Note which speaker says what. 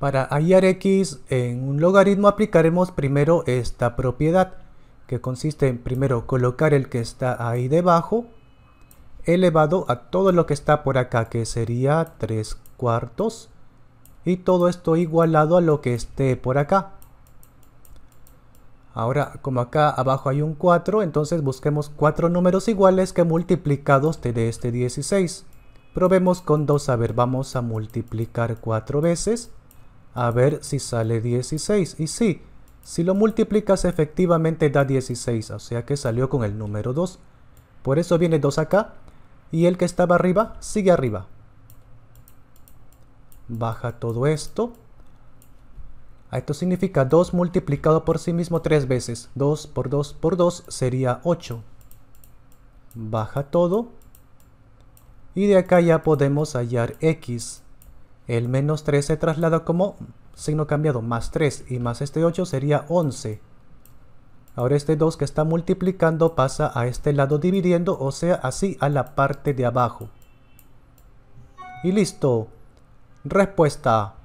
Speaker 1: Para hallar x en un logaritmo aplicaremos primero esta propiedad, que consiste en primero colocar el que está ahí debajo, elevado a todo lo que está por acá, que sería 3 cuartos, y todo esto igualado a lo que esté por acá. Ahora, como acá abajo hay un 4, entonces busquemos cuatro números iguales que multiplicados te dé este 16. Probemos con 2, a ver, vamos a multiplicar 4 veces a ver si sale 16. Y sí, si lo multiplicas efectivamente da 16, o sea que salió con el número 2. Por eso viene 2 acá y el que estaba arriba sigue arriba. Baja todo esto. Esto significa 2 multiplicado por sí mismo 3 veces. 2 por 2 por 2 sería 8. Baja todo. Y de acá ya podemos hallar x. El menos 3 se traslada como signo cambiado, más 3 y más este 8 sería 11. Ahora este 2 que está multiplicando pasa a este lado dividiendo, o sea, así a la parte de abajo. Y listo. Respuesta.